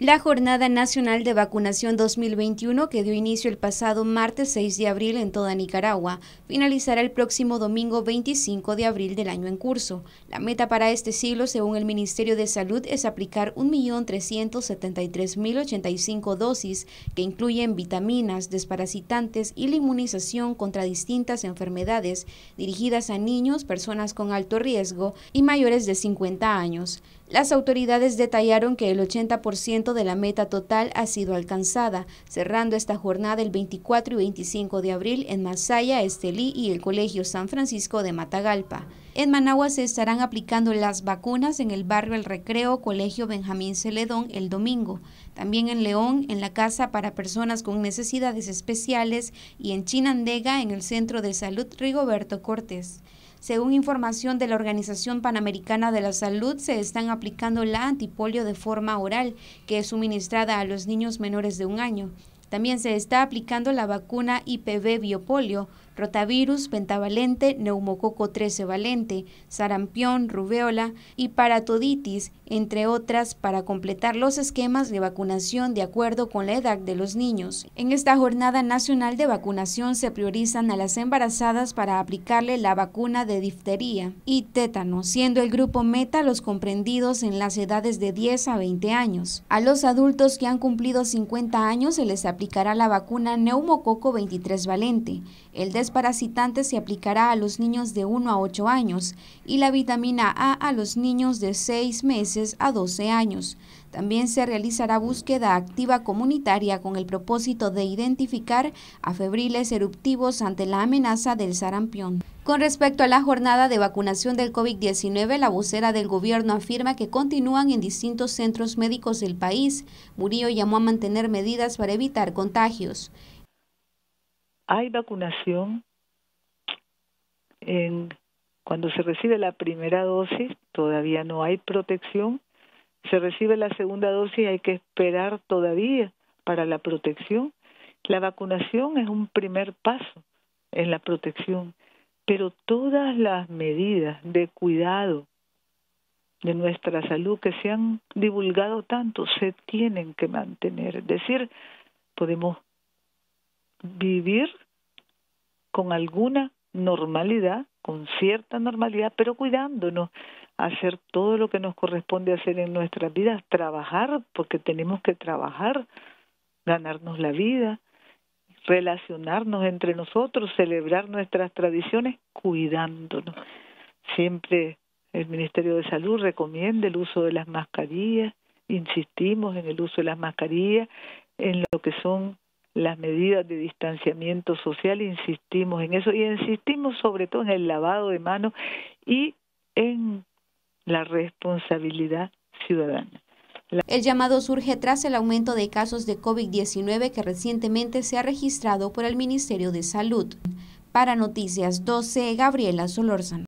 La Jornada Nacional de Vacunación 2021, que dio inicio el pasado martes 6 de abril en toda Nicaragua, finalizará el próximo domingo 25 de abril del año en curso. La meta para este siglo, según el Ministerio de Salud, es aplicar 1.373.085 dosis, que incluyen vitaminas, desparasitantes y la inmunización contra distintas enfermedades dirigidas a niños, personas con alto riesgo y mayores de 50 años. Las autoridades detallaron que el 80% de la meta total ha sido alcanzada, cerrando esta jornada el 24 y 25 de abril en Masaya, Estelí y el Colegio San Francisco de Matagalpa. En Managua se estarán aplicando las vacunas en el barrio El Recreo, Colegio Benjamín Celedón el domingo. También en León, en la Casa para Personas con Necesidades Especiales y en Chinandega, en el Centro de Salud Rigoberto Cortés. Según información de la Organización Panamericana de la Salud, se están aplicando la antipolio de forma oral, que es suministrada a los niños menores de un año. También se está aplicando la vacuna IPV Biopolio, rotavirus, pentavalente, neumococo 13 valente, sarampión, Rubéola y paratoditis, entre otras, para completar los esquemas de vacunación de acuerdo con la edad de los niños. En esta jornada nacional de vacunación se priorizan a las embarazadas para aplicarle la vacuna de difteria y tétano, siendo el grupo meta los comprendidos en las edades de 10 a 20 años. A los adultos que han cumplido 50 años se les aplicará la vacuna neumococo 23 valente. El parasitantes se aplicará a los niños de 1 a 8 años y la vitamina A a los niños de 6 meses a 12 años. También se realizará búsqueda activa comunitaria con el propósito de identificar a febriles eruptivos ante la amenaza del sarampión. Con respecto a la jornada de vacunación del COVID-19, la vocera del gobierno afirma que continúan en distintos centros médicos del país. Murillo llamó a mantener medidas para evitar contagios hay vacunación cuando se recibe la primera dosis, todavía no hay protección. Se recibe la segunda dosis, hay que esperar todavía para la protección. La vacunación es un primer paso en la protección, pero todas las medidas de cuidado de nuestra salud que se han divulgado tanto se tienen que mantener. Es decir, podemos vivir con alguna normalidad, con cierta normalidad, pero cuidándonos, hacer todo lo que nos corresponde hacer en nuestras vidas, trabajar, porque tenemos que trabajar, ganarnos la vida, relacionarnos entre nosotros, celebrar nuestras tradiciones, cuidándonos. Siempre el Ministerio de Salud recomienda el uso de las mascarillas, insistimos en el uso de las mascarillas, en lo que son las medidas de distanciamiento social, insistimos en eso y insistimos sobre todo en el lavado de manos y en la responsabilidad ciudadana. El llamado surge tras el aumento de casos de COVID-19 que recientemente se ha registrado por el Ministerio de Salud. Para Noticias 12, Gabriela Solórzano.